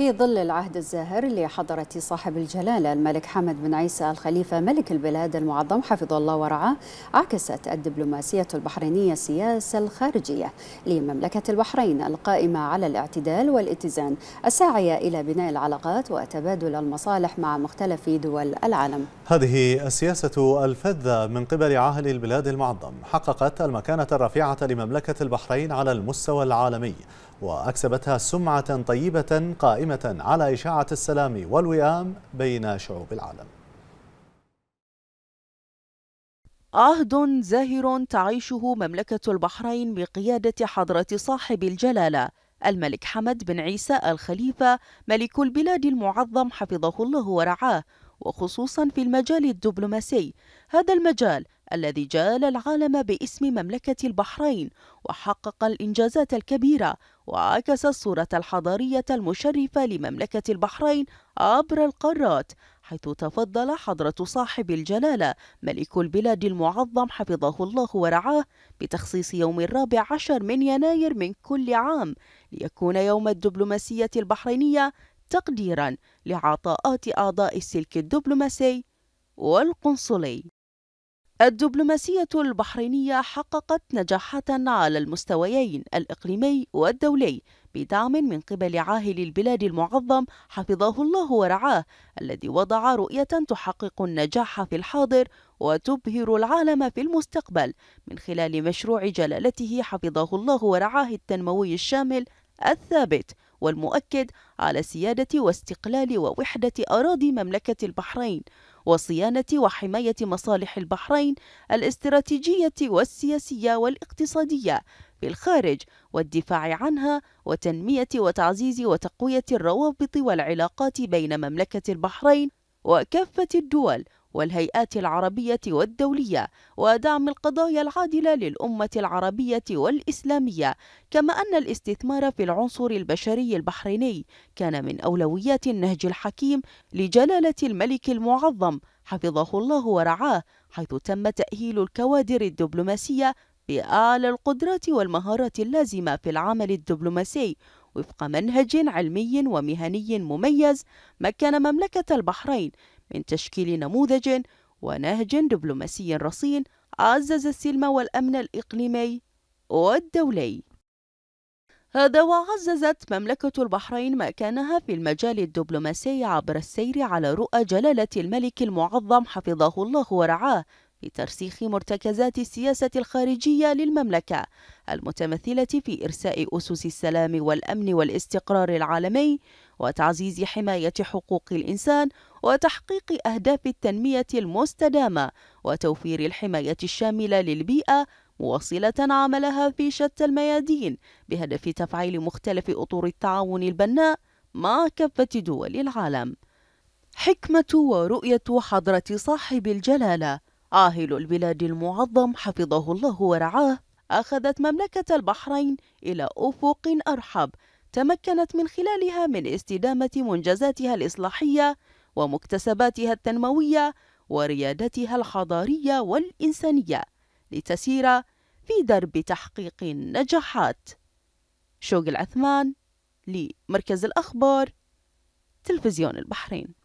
في ظل العهد الزاهر لحضرة صاحب الجلالة الملك حمد بن عيسى الخليفة ملك البلاد المعظم حفظه الله ورعاه عكست الدبلوماسية البحرينية السياسة الخارجية لمملكة البحرين القائمة على الاعتدال والاتزان الساعية إلى بناء العلاقات وتبادل المصالح مع مختلف دول العالم هذه السياسة الفذة من قبل عاهل البلاد المعظم حققت المكانة الرفيعة لمملكة البحرين على المستوى العالمي وأكسبتها سمعة طيبة قائمة على إشاعة السلام والوئام بين شعوب العالم عهد زاهر تعيشه مملكة البحرين بقيادة حضرة صاحب الجلالة الملك حمد بن عيسى الخليفة ملك البلاد المعظم حفظه الله ورعاه وخصوصا في المجال الدبلوماسي هذا المجال الذي جال العالم باسم مملكة البحرين وحقق الإنجازات الكبيرة وعكس الصورة الحضارية المشرفة لمملكة البحرين عبر القارات حيث تفضل حضرة صاحب الجلالة ملك البلاد المعظم حفظه الله ورعاه بتخصيص يوم الرابع عشر من يناير من كل عام ليكون يوم الدبلوماسية البحرينية تقديرا لعطاءات أعضاء السلك الدبلوماسي والقنصلي الدبلوماسية البحرينية حققت نجاحات على المستويين الإقليمي والدولي بدعم من قبل عاهل البلاد المعظم حفظه الله ورعاه الذي وضع رؤية تحقق النجاح في الحاضر وتبهر العالم في المستقبل من خلال مشروع جلالته حفظه الله ورعاه التنموي الشامل الثابت والمؤكد على سيادة واستقلال ووحدة أراضي مملكة البحرين وصيانة وحماية مصالح البحرين الاستراتيجية والسياسية والاقتصادية في الخارج والدفاع عنها وتنمية وتعزيز وتقوية الروابط والعلاقات بين مملكة البحرين وكافة الدول والهيئات العربية والدولية ودعم القضايا العادلة للأمة العربية والإسلامية كما أن الاستثمار في العنصر البشري البحريني كان من أولويات النهج الحكيم لجلالة الملك المعظم حفظه الله ورعاه حيث تم تأهيل الكوادر الدبلوماسية بأعلى القدرات والمهارات اللازمة في العمل الدبلوماسي وفق منهج علمي ومهني مميز مكن مملكة البحرين من تشكيل نموذج ونهج دبلوماسي رصين عزز السلم والأمن الإقليمي والدولي هذا وعززت مملكة البحرين مكانها في المجال الدبلوماسي عبر السير على رؤى جلالة الملك المعظم حفظه الله ورعاه في ترسيخ مرتكزات السياسة الخارجية للمملكة المتمثلة في إرساء أسس السلام والأمن والاستقرار العالمي وتعزيز حماية حقوق الإنسان وتحقيق أهداف التنمية المستدامة وتوفير الحماية الشاملة للبيئة مواصلة عملها في شتى الميادين بهدف تفعيل مختلف أطور التعاون البناء مع كافة دول العالم. حكمة ورؤية حضرة صاحب الجلالة عاهل البلاد المعظم حفظه الله ورعاه أخذت مملكة البحرين إلى أفق أرحب تمكنت من خلالها من استدامة منجزاتها الإصلاحية ومكتسباتها التنموية وريادتها الحضارية والإنسانية لتسير في درب تحقيق النجاحات شوق العثمان لمركز الأخبار تلفزيون البحرين